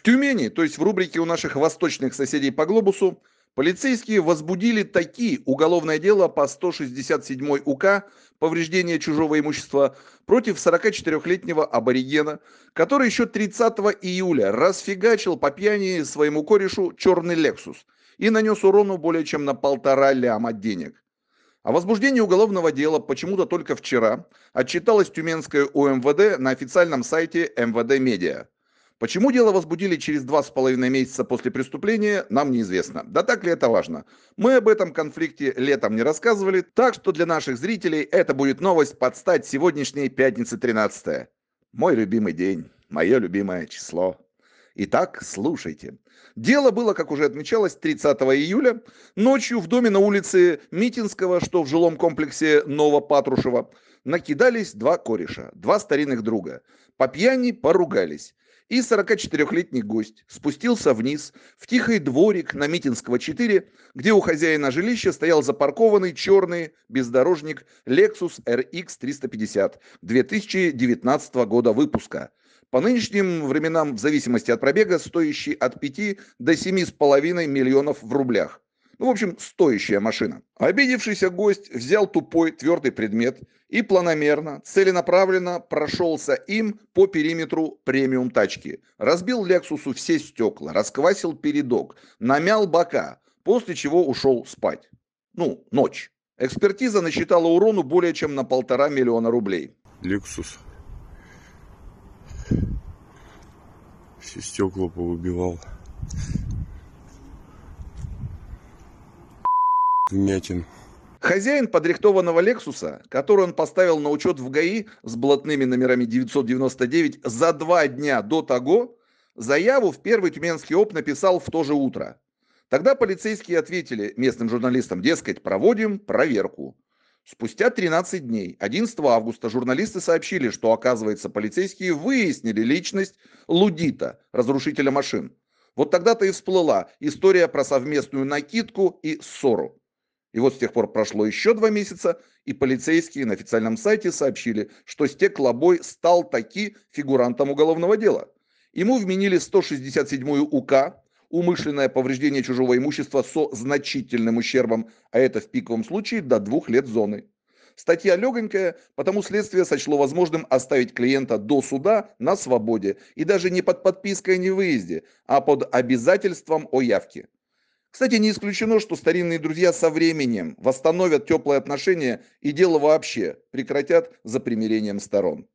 В Тюмени, то есть в рубрике у наших восточных соседей по глобусу, полицейские возбудили такие уголовное дело по 167 УК «Повреждение чужого имущества» против 44-летнего аборигена, который еще 30 июля расфигачил по пьяни своему корешу черный «Лексус» и нанес урону более чем на полтора ляма денег. О возбуждении уголовного дела почему-то только вчера отчиталась Тюменское УМВД на официальном сайте МВД «Медиа». Почему дело возбудили через два с половиной месяца после преступления, нам неизвестно. Да так ли это важно? Мы об этом конфликте летом не рассказывали, так что для наших зрителей это будет новость под стать сегодняшней пятницы 13 -е. Мой любимый день, мое любимое число. Итак, слушайте. Дело было, как уже отмечалось, 30 июля. Ночью в доме на улице Митинского, что в жилом комплексе Новопатрушева, накидались два кореша, два старинных друга. По пьяни поругались. И 44-летний гость спустился вниз, в тихий дворик на Митинского 4, где у хозяина жилища стоял запаркованный черный бездорожник Lexus RX 350 2019 года выпуска. По нынешним временам, в зависимости от пробега, стоящий от 5 до 7,5 миллионов в рублях. Ну, в общем, стоящая машина. Обидевшийся гость взял тупой твердый предмет и планомерно, целенаправленно прошелся им по периметру премиум тачки. Разбил Лексусу все стекла, расквасил передок, намял бока, после чего ушел спать. Ну, ночь. Экспертиза насчитала урону более чем на полтора миллиона рублей. Лексус. Все стекла повыбивал. Мятин. Хозяин подрихтованного «Лексуса», который он поставил на учет в ГАИ с блатными номерами 999 за два дня до того, заяву в первый тюменский ОП написал в то же утро. Тогда полицейские ответили местным журналистам, дескать, проводим проверку. Спустя 13 дней, 11 августа, журналисты сообщили, что, оказывается, полицейские выяснили личность Лудита, разрушителя машин. Вот тогда-то и всплыла история про совместную накидку и ссору. И вот с тех пор прошло еще два месяца, и полицейские на официальном сайте сообщили, что стеклобой стал таки фигурантом уголовного дела. Ему вменили 167-ю УК, умышленное повреждение чужого имущества со значительным ущербом, а это в пиковом случае до двух лет зоны. Статья легонькая, потому следствие сочло возможным оставить клиента до суда на свободе и даже не под подпиской о невыезде, а под обязательством о явке. Кстати, не исключено, что старинные друзья со временем восстановят теплые отношения и дело вообще прекратят за примирением сторон.